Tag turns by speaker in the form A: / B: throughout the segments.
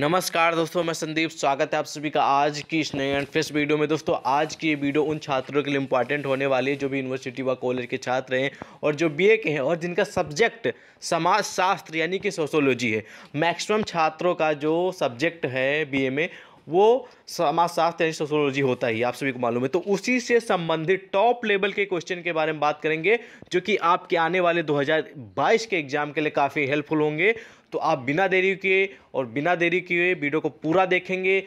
A: नमस्कार दोस्तों मैं संदीप स्वागत है आप सभी का आज की इस नए एंड फ्रेश वीडियो में दोस्तों आज की ये वीडियो उन छात्रों के लिए इंपॉर्टेंट होने वाली है जो भी यूनिवर्सिटी व कॉलेज के छात्र हैं और जो बीए के हैं और जिनका सब्जेक्ट समाजशास्त्र यानी कि सोशोलॉजी है मैक्सिमम छात्रों का जो सब्जेक्ट है बी में वो समाजशास्त्र यानी सोशोलॉजी होता ही आप सभी को मालूम है तो उसी से संबंधित टॉप लेवल के क्वेश्चन के बारे में बात करेंगे जो कि आपके आने वाले 2022 के एग्जाम के लिए काफ़ी हेल्पफुल होंगे तो आप बिना देरी किए और बिना देरी किए वीडियो को पूरा देखेंगे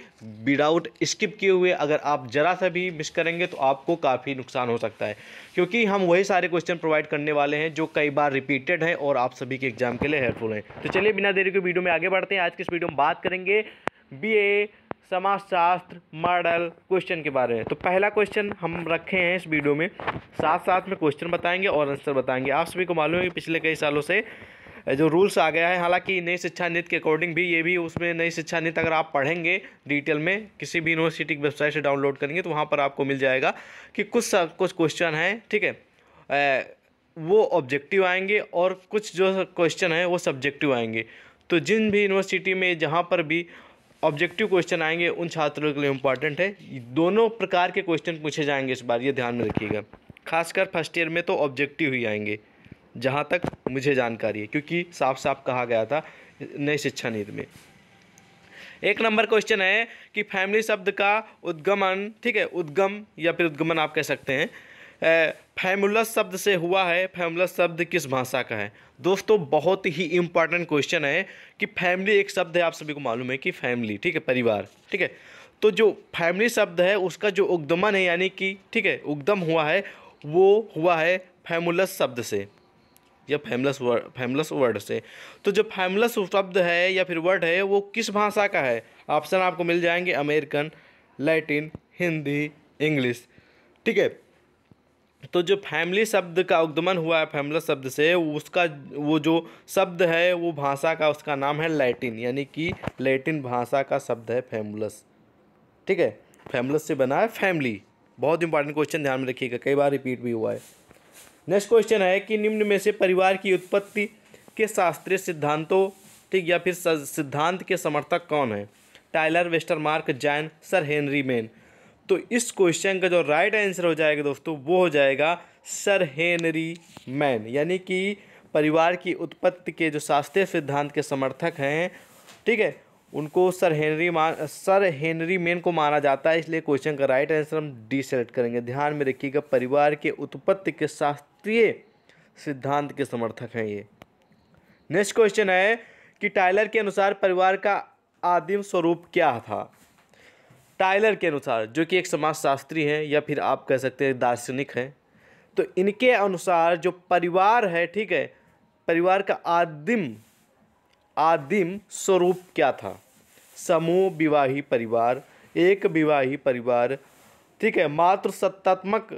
A: विदाउट स्किप किए हुए अगर आप ज़रा सा भी मिस करेंगे तो आपको काफ़ी नुकसान हो सकता है क्योंकि हम वही सारे क्वेश्चन प्रोवाइड करने वाले हैं जो कई बार रिपीटेड हैं और आप सभी के एग्जाम के लिए हेल्पफुल हैं तो चलिए बिना देरी के वीडियो में आगे बढ़ते हैं आज के इस वीडियो में बात करेंगे बी समाजशास्त्र मॉडल क्वेश्चन के बारे में तो पहला क्वेश्चन हम रखे हैं इस वीडियो में साथ साथ में क्वेश्चन बताएंगे और आंसर बताएंगे आप सभी को मालूम है कि पिछले कई सालों से जो रूल्स आ गया है हालांकि नई शिक्षा नीति के अकॉर्डिंग भी ये भी उसमें नई शिक्षा नीति अगर आप पढ़ेंगे डिटेल में किसी भी यूनिवर्सिटी की वेबसाइट से डाउनलोड करेंगे तो वहाँ पर आपको मिल जाएगा कि कुछ कुछ क्वेश्चन हैं ठीक है ए, वो ऑब्जेक्टिव आएंगे और कुछ जो क्वेश्चन हैं वो सब्जेक्टिव आएंगे तो जिन भी यूनिवर्सिटी में जहाँ पर भी ऑब्जेक्टिव क्वेश्चन आएंगे उन छात्रों के लिए इंपॉर्टेंट है दोनों प्रकार के क्वेश्चन पूछे जाएंगे इस बार ये ध्यान में रखिएगा खासकर फर्स्ट ईयर में तो ऑब्जेक्टिव ही आएंगे जहाँ तक मुझे जानकारी है क्योंकि साफ साफ कहा गया था नई शिक्षा नीति में एक नंबर क्वेश्चन है कि फैमिली शब्द का उद्गमन ठीक है उद्गम या फिर उद्गमन आप कह सकते हैं फैमुलस शब्द से हुआ है फैमुलस शब्द किस भाषा का है दोस्तों बहुत ही इम्पॉर्टेंट क्वेश्चन है कि फैमिली एक शब्द है आप सभी को मालूम है कि फैमिली ठीक है परिवार ठीक है तो जो फैमिली शब्द है उसका जो उगदमन है यानी कि ठीक है उगदम हुआ है वो हुआ है फैमुलस शब्द से या फैमलस वर्ड फैमलस वर्ड से तो जो फैमलस शब्द है या फिर वर्ड है वो किस भाषा का है ऑप्शन आपको मिल जाएंगे अमेरिकन लैटिन हिंदी इंग्लिश ठीक है तो जो फैमिली शब्द का उद्गमन हुआ है फैमिला शब्द से उसका वो जो शब्द है वो भाषा का उसका नाम है लैटिन यानी कि लैटिन भाषा का शब्द है फैमुलस ठीक है फैमुलस से बना है फैमिली बहुत इंपॉर्टेंट क्वेश्चन ध्यान में रखिएगा कई बार रिपीट भी हुआ है नेक्स्ट क्वेश्चन है कि निम्न में से परिवार की उत्पत्ति के शास्त्रीय सिद्धांतों ठीक या फिर सिद्धांत के समर्थक कौन है टाइलर वेस्टर मार्क जैन सर हेनरी मैन तो इस क्वेश्चन का जो राइट आंसर हो जाएगा दोस्तों वो हो जाएगा सर हेनरी मैन यानी कि परिवार की उत्पत्ति के जो शास्त्रीय सिद्धांत के समर्थक हैं ठीक है उनको sir Henry Maine sir Henry Maine को माना जाता है इसलिए क्वेश्चन का राइट आंसर हम डी सेलेक्ट करेंगे ध्यान में रखिएगा परिवार के उत्पत्ति के शास्त्रीय सिद्धांत के समर्थक हैं ये नेक्स्ट क्वेश्चन है कि टाइलर के अनुसार परिवार का आदिम स्वरूप क्या था टाइलर के अनुसार जो कि एक समाजशास्त्री हैं या फिर आप कह सकते हैं दार्शनिक हैं तो इनके अनुसार जो परिवार है ठीक है परिवार का आदिम आदिम स्वरूप क्या था समूह विवाही परिवार एक विवाही परिवार ठीक है मात्र सत्तात्मक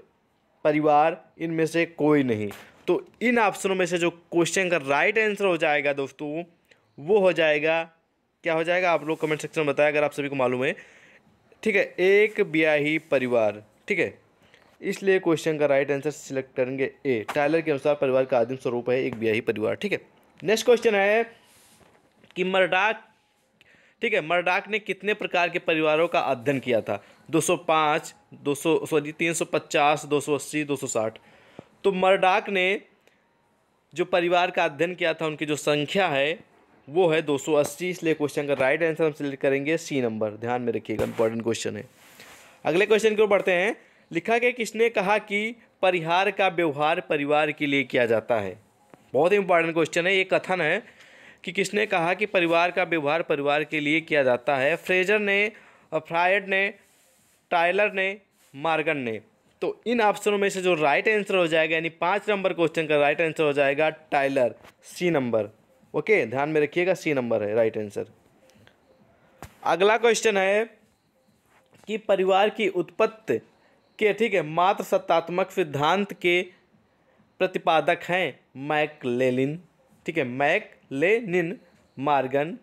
A: परिवार इनमें से कोई नहीं तो इन ऑप्शनों में से जो क्वेश्चन का राइट आंसर हो जाएगा दोस्तों वो हो जाएगा क्या हो जाएगा आप लोग कमेंट सेक्शन में बताएं अगर आप सभी को मालूम है ठीक है एक ब्याही परिवार ठीक है इसलिए क्वेश्चन का राइट आंसर सिलेक्ट करेंगे ए टाइलर के अनुसार परिवार का आदिम स्वरूप है एक ब्याही परिवार ठीक है नेक्स्ट क्वेश्चन है कि मरडाक ठीक है मरडाक ने कितने प्रकार के परिवारों का अध्ययन किया था 205, सौ सॉरी 350, सौ साठ तो मरडाक ने जो परिवार का अध्ययन किया था उनकी जो संख्या है वो है 280 इसलिए क्वेश्चन का राइट आंसर हम सिलेक्ट करेंगे सी नंबर ध्यान में रखिएगा इंपॉर्टेंट क्वेश्चन है अगले क्वेश्चन की ओर बढ़ते हैं लिखा कि किसने कहा कि परिहार का व्यवहार परिवार के लिए किया जाता है बहुत ही इंपॉर्टेंट क्वेश्चन है ये कथन है कि किसने कहा कि परिवार का व्यवहार परिवार के लिए किया जाता है फ्रेजर ने फ्रायड ने टाइलर ने मार्गन ने तो इन ऑप्शनों में से जो राइट आंसर हो जाएगा यानी पाँच नंबर क्वेश्चन का राइट आंसर हो जाएगा टाइलर सी नंबर ओके ध्यान में रखिएगा सी नंबर है राइट आंसर अगला क्वेश्चन है कि परिवार की उत्पत्ति के ठीक है मात्र सत्तात्मक सिद्धांत के प्रतिपादक हैं मैक लेलिन ठीक है McLennan Morgan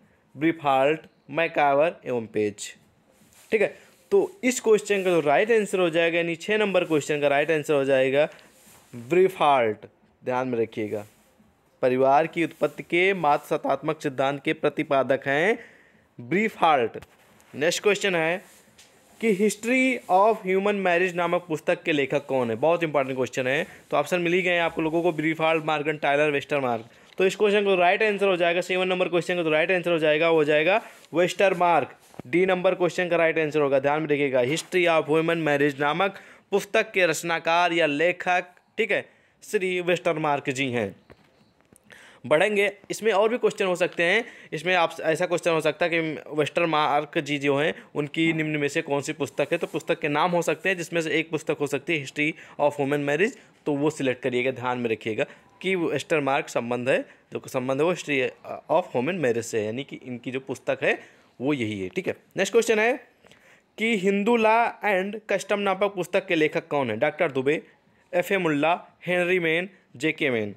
A: Briffault MacIver एवं पेज ठीक है तो इस क्वेश्चन का जो राइट आंसर हो जाएगा यानी छः नंबर क्वेश्चन का राइट आंसर हो जाएगा ब्रिफाल्ट ध्यान में रखिएगा परिवार की उत्पत्ति के मातसतात्मक सिद्धांत के प्रतिपादक हैं ब्रीफ हार्ट नेक्स्ट क्वेश्चन है कि हिस्ट्री ऑफ ह्यूमन मैरिज नामक पुस्तक के लेखक कौन है बहुत इंपॉर्टेंट क्वेश्चन है तो ऑप्शन मिल ही गए आप लोगों को Briffault Morgan Tylor Westermarck तो इस क्वेश्चन का राइट आंसर हो जाएगा सेवन नंबर क्वेश्चन का तो राइट आंसर हो जाएगा वो हो जाएगा Westermarck D number question का राइट आंसर होगा ध्यान में रखिएगा हिस्ट्री ऑफ वुमेन मैरिज नामक पुस्तक के रचनाकार या लेखक ठीक है श्री वेस्टर मार्क जी हैं बढ़ेंगे इसमें और भी क्वेश्चन हो सकते हैं इसमें आप ऐसा क्वेश्चन हो सकता है कि वेस्टर्न मार्क जी जो हैं उनकी निम्न में से कौन सी पुस्तक है तो पुस्तक के नाम हो सकते हैं जिसमें से एक पुस्तक हो सकती है हिस्ट्री ऑफ वुमेन मैरिज तो वो सिलेक्ट करिएगा ध्यान में रखिएगा कि वेस्टर्न मार्क संबंध है जो तो संबंध है वो हिस्ट्री ऑफ वुमेन मैरिज से है यानी कि इनकी जो पुस्तक है वो यही है ठीक है नेक्स्ट क्वेश्चन है कि हिंदू लॉ एंड कस्टम नापक पुस्तक के लेखक कौन है doctor Dube F A Mulla Henry Maine J K Mayne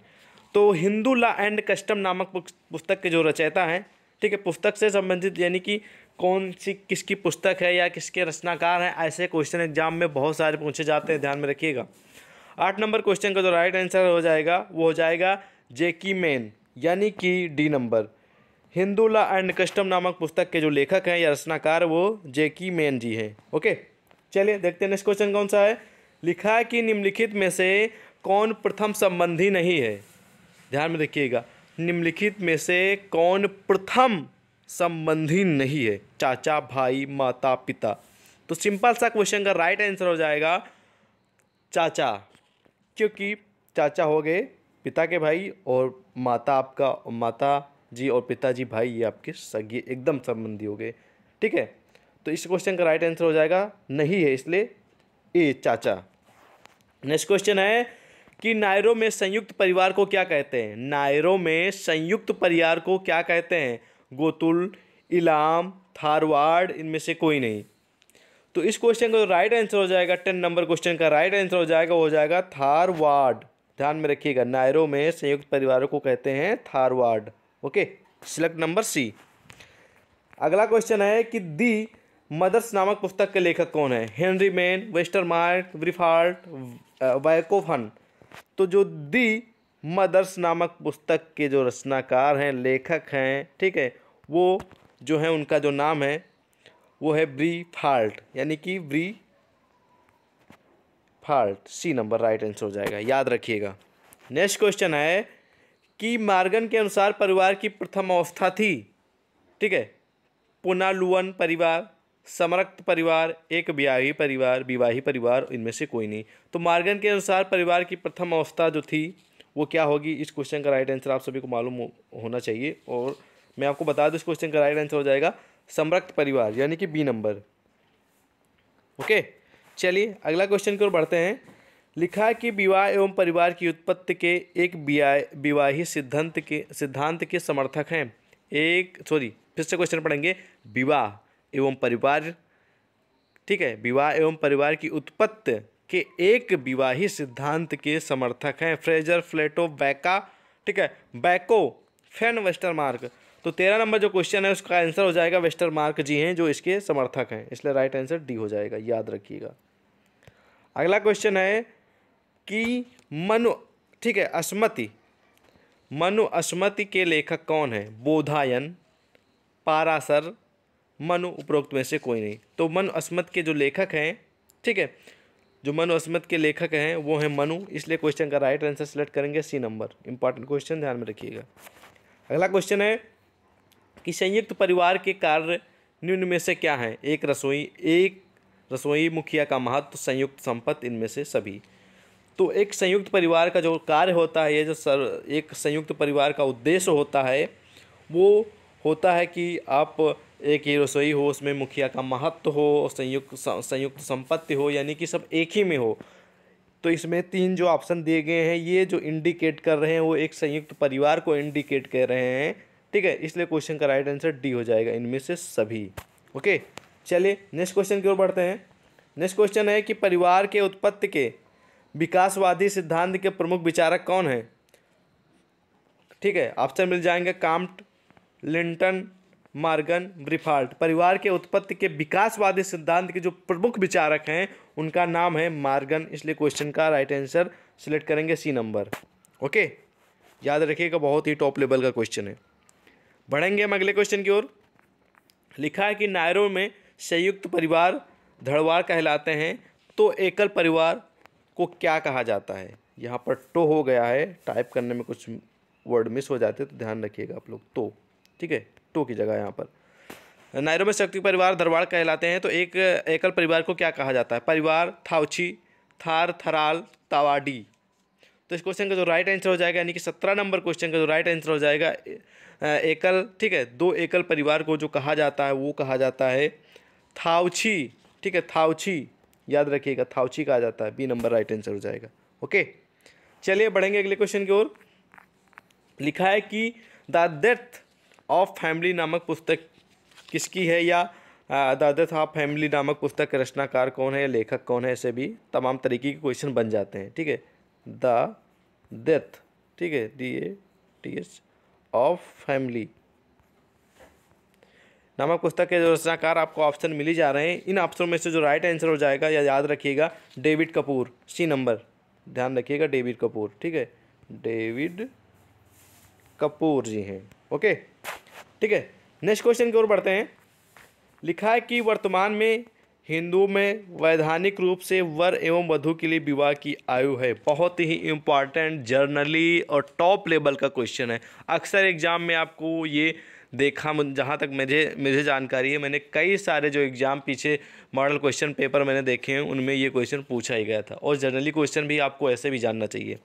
A: तो हिंदू लॉ एंड कस्टम नामक पुस्तक के जो रचयिता हैं ठीक है पुस्तक से संबंधित यानी कि कौन सी किसकी पुस्तक है या किसके रचनाकार हैं ऐसे क्वेश्चन एग्जाम में बहुत सारे पूछे जाते हैं ध्यान में रखिएगा आठ नंबर क्वेश्चन का जो राइट आंसर हो जाएगा वो हो जाएगा जेकी मेन यानी कि D number Hindu law and custom नामक पुस्तक के जो लेखक हैं या रचनाकार वो जेकी मैन जी हैं ओके चलिए देखते हैं नेक्स्ट क्वेश्चन कौन सा है लिखा है कि निम्नलिखित में से कौन प्रथम संबंधी नहीं है ध्यान में रखिएगा निम्नलिखित में से कौन प्रथम संबंधी नहीं है चाचा भाई माता पिता तो सिंपल सा क्वेश्चन का राइट आंसर हो जाएगा चाचा क्योंकि चाचा हो गए पिता के भाई और माता आपका माता जी और पिताजी भाई ये आपके सगे एकदम संबंधी हो गए ठीक है तो इस क्वेश्चन का राइट आंसर हो जाएगा नहीं है इसलिए ए चाचा नेक्स्ट क्वेश्चन है कि नायरों में संयुक्त परिवार को क्या कहते हैं नायरों में संयुक्त परिवार को क्या कहते हैं गोतुल इलाम थारवाड़ इनमें से कोई नहीं तो इस क्वेश्चन का राइट आंसर हो जाएगा टेन नंबर क्वेश्चन का राइट आंसर हो जाएगा वो हो जाएगा थारवाड़ ध्यान में रखिएगा नायरों में संयुक्त परिवारों को कहते हैं Tharavad okay select number C अगला क्वेश्चन है कि दी मदर्स नामक पुस्तक के लेखक कौन है हेनरी मैन वेस्टरमार्ट ब्रिफार्ट वैकोफन तो जो दी मदर्स नामक पुस्तक के जो रचनाकार हैं लेखक हैं ठीक है वो जो है उनका जो नाम है वो है ब्री फाल्ट यानी कि Briffault C number right answer हो जाएगा याद रखिएगा नेक्स्ट क्वेश्चन है कि मार्गन के अनुसार परिवार की प्रथम अवस्था थी ठीक है पुनालुवन परिवार समरक्त परिवार एक ब्याही परिवार विवाही परिवार इनमें से कोई नहीं तो मार्गन के अनुसार परिवार की प्रथम अवस्था जो थी वो क्या होगी इस क्वेश्चन का राइट आंसर आप सभी को मालूम होना चाहिए और मैं आपको बता दूँ इस क्वेश्चन का राइट आंसर हो जाएगा समरक्त परिवार यानी कि बी नंबर ओके चलिए अगला क्वेश्चन की ओर बढ़ते हैं लिखा है कि विवाह एवं परिवार की उत्पत्ति के एक विवाही सिद्धांत के सिद्धांत के समर्थक हैं एक सॉरी फिर से क्वेश्चन पढ़ेंगे विवाह एवं परिवार ठीक है विवाह एवं परिवार की उत्पत्ति के एक विवाही सिद्धांत के समर्थक हैं फ्रेजर फ्लेटो बैका ठीक है बैको फैन मार्क तो तेरह नंबर जो क्वेश्चन है उसका आंसर हो जाएगा वेस्टर मार्क जी हैं जो इसके समर्थक हैं इसलिए राइट आंसर डी हो जाएगा याद रखिएगा अगला क्वेश्चन है कि मनु ठीक है अस्मति मनु अस्मति के लेखक कौन है बोधायन पारासर मनु उपरोक्त में से कोई नहीं तो मनु अस्मत के जो लेखक हैं ठीक है जो मनु अस्मत के लेखक हैं वो हैं मनु इसलिए क्वेश्चन का राइट आंसर सेलेक्ट करेंगे सी नंबर इंपॉर्टेंट क्वेश्चन ध्यान में रखिएगा अगला क्वेश्चन है कि संयुक्त परिवार के कार्य निम्न में से क्या है एक रसोई एक रसोई मुखिया का महत्व तो संयुक्त संपत्ति इनमें से सभी तो एक संयुक्त परिवार का जो कार्य होता है ये जो सर एक संयुक्त परिवार का उद्देश्य होता है वो होता है कि आप एक ही रसोई हो उसमें मुखिया का महत्व हो संयुक्त संयुक्त संपत्ति हो यानी कि सब एक ही में हो तो इसमें तीन जो ऑप्शन दिए गए हैं ये जो इंडिकेट कर रहे हैं वो एक संयुक्त परिवार को इंडिकेट कर रहे हैं ठीक है इसलिए क्वेश्चन का राइट आंसर डी हो जाएगा इनमें से सभी ओके चलिए नेक्स्ट क्वेश्चन की ओर बढ़ते हैं नेक्स्ट क्वेश्चन है कि परिवार के उत्पत्ति के विकासवादी सिद्धांत के प्रमुख विचारक कौन हैं ठीक है ऑप्शन मिल जाएंगे काम्ट लिंटन मार्गन ब्रिफाल्ट परिवार के उत्पत्ति के विकासवादी सिद्धांत के जो प्रमुख विचारक हैं उनका नाम है मार्गन इसलिए क्वेश्चन का राइट आंसर सिलेक्ट करेंगे सी नंबर ओके याद रखिएगा बहुत ही टॉप लेवल का क्वेश्चन है बढ़ेंगे हम अगले क्वेश्चन की ओर लिखा है कि नायरो में संयुक्त परिवार धड़वार कहलाते हैं तो एकल परिवार को क्या कहा जाता है यहाँ पर टो हो गया है टाइप करने में कुछ वर्ड मिस हो जाते हैं तो ध्यान रखिएगा आप लोग तो ठीक है टो की जगह यहाँ पर नायरो में शक्ति परिवार धरवाड़ कहलाते हैं तो एक एकल परिवार को क्या कहा जाता है परिवार थाउची थार थराल तावाडी तो इस क्वेश्चन का जो राइट आंसर हो जाएगा यानी कि सत्रह नंबर क्वेश्चन का जो राइट आंसर हो जाएगा एकल ठीक है दो एकल परिवार को जो कहा जाता है वो कहा जाता है थाउची ठीक है थाउची याद रखिएगा थाउची कहा जाता है बी नंबर राइट आंसर हो जाएगा ओके चलिए बढ़ेंगे अगले क्वेश्चन की ओर लिखा है कि द डेथ ऑफ फैमिली नामक पुस्तक किसकी है या द ऑफ फैमिली नामक पुस्तक के रचनाकार कौन है या लेखक कौन है ऐसे भी तमाम तरीके के क्वेश्चन बन जाते हैं ठीक है द डेथ ठीक है D A T S of family नामक पुस्तक के जो रचनाकार आपको ऑप्शन मिली जा रहे हैं इन ऑप्शनों में से जो राइट आंसर हो जाएगा या याद रखिएगा डेविड कपूर सी नंबर ध्यान रखिएगा डेविड कपूर ठीक है डेविड कपूर जी हैं ओके ठीक है नेक्स्ट क्वेश्चन की ओर बढ़ते हैं लिखा है कि वर्तमान में हिंदू में वैधानिक रूप से वर एवं वधु के लिए विवाह की आयु है बहुत ही इम्पॉर्टेंट जर्नली और टॉप लेवल का क्वेश्चन है अक्सर एग्ज़ाम में आपको ये देखा जहाँ तक मुझे मुझे जानकारी है मैंने कई सारे जो एग्ज़ाम पीछे मॉडल क्वेश्चन पेपर मैंने देखे हैं उनमें ये क्वेश्चन पूछा ही गया था और जनरली क्वेश्चन भी आपको ऐसे भी जानना चाहिए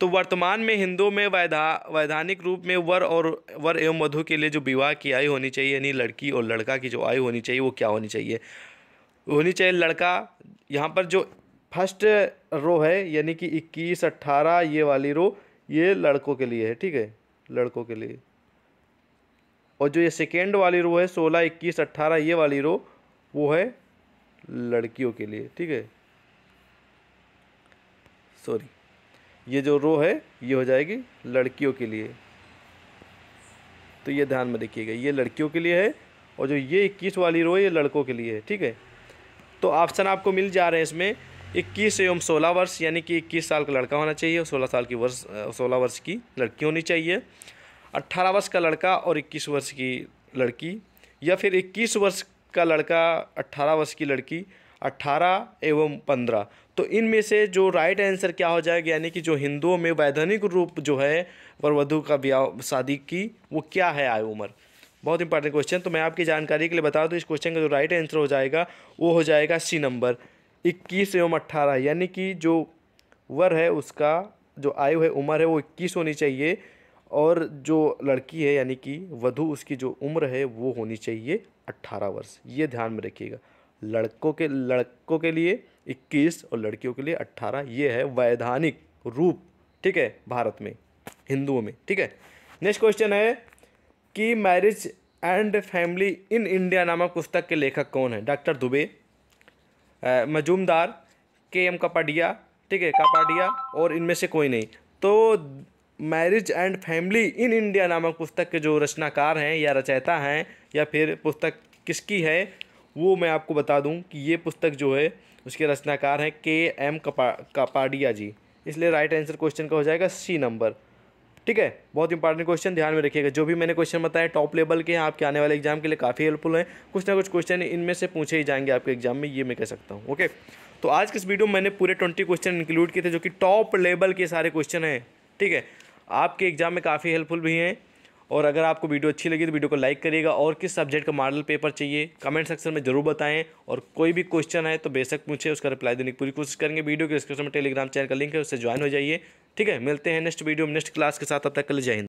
A: तो वर्तमान में हिंदुओं में वैधा वैधानिक रूप में वर और वर एवं वधु के लिए जो विवाह की आयु होनी चाहिए यानी लड़की और लड़का की जो आयु होनी चाहिए वो क्या होनी चाहिए होनी चाहिए लड़का यहाँ पर जो फर्स्ट रो है यानी कि इक्कीस अट्ठारह ये वाली रो ये लड़कों के लिए है ठीक है लड़कों के लिए और जो ये सेकेंड वाली रो है सोलह इक्कीस अट्ठारह ये वाली रो वो है लड़कियों के लिए ठीक है सॉरी ये जो रो है ये हो जाएगी लड़कियों के लिए तो ये ध्यान में रखिएगा ये लड़कियों के लिए है और जो ये इक्कीस वाली रो है ये लड़कों के लिए है ठीक है तो ऑप्शन आपको मिल जा रहे हैं इसमें इक्कीस एवं सोलह वर्ष यानी कि इक्कीस साल का लड़का होना चाहिए और सोलह साल की वर्ष सोलह वर्ष की लड़की होनी चाहिए अट्ठारह वर्ष का लड़का और इक्कीस वर्ष की लड़की या फिर इक्कीस वर्ष का लड़का अट्ठारह वर्ष की लड़की अट्ठारह एवं पंद्रह तो इनमें से जो राइट आंसर क्या हो जाएगा यानी कि जो हिंदुओं में वैधानिक रूप जो है वरवधु का ब्याह शादी की वो क्या है आयु उम्र बहुत इंपॉर्टेंट क्वेश्चन तो मैं आपकी जानकारी के लिए बता दूँ इस क्वेश्चन का जो राइट आंसर हो जाएगा वो हो जाएगा सी नंबर इक्कीस एवं अट्ठारह यानी कि जो वर है उसका जो आयु है उम्र है वो इक्कीस होनी चाहिए और जो लड़की है यानी कि वधु उसकी जो उम्र है वो होनी चाहिए अट्ठारह वर्ष ये ध्यान में रखिएगा लड़कों के लड़कों के लिए 21 और लड़कियों के लिए 18 ये है वैधानिक रूप ठीक है भारत में हिंदुओं में ठीक है नेक्स्ट क्वेश्चन है कि marriage and family in India नामक पुस्तक के लेखक कौन है डॉक्टर दुबे मजूमदार के एम कपाडिया ठीक है कपाडिया और इनमें से कोई नहीं तो marriage and family in India नामक पुस्तक के जो रचनाकार हैं या रचयिता हैं या फिर पुस्तक किसकी है वो मैं आपको बता दूं कि ये पुस्तक जो है उसके रचनाकार हैं के एम कपा कपाडिया जी इसलिए राइट आंसर क्वेश्चन का हो जाएगा सी नंबर ठीक है बहुत इंपॉर्टेंट क्वेश्चन ध्यान में रखिएगा जो भी मैंने क्वेश्चन बताए टॉप लेवल के हैं आपके आने वाले एग्जाम के लिए काफ़ी हेल्पफुल हैं कुछ ना कुछ क्वेश्चन इनमें से पूछे ही जाएंगे आपके एग्जाम में ये मैं कह सकता हूँ ओके तो आज के इस वीडियो में मैंने पूरे ट्वेंटी क्वेश्चन इंक्लूड किए थे जो कि टॉप लेवल के सारे क्वेश्चन हैं ठीक है आपके एग्जाम में काफ़ी हेल्पफुल भी हैं और अगर आपको वीडियो अच्छी लगी तो वीडियो को लाइक करिएगा और किस सब्जेक्ट का मॉडल पेपर चाहिए कमेंट सेक्शन में जरूर बताएं और कोई भी क्वेश्चन है तो बेशक पूछे उसका रिप्लाई देने की पूरी कोशिश करेंगे वीडियो के डिस्क्रिप्शन में टेलीग्राम चैनल का लिंक है उससे ज्वाइन हो जाइए ठीक है मिलते हैं नेक्स्ट वीडियो में नेक्स्ट क्लास के साथ अब तक कल लिए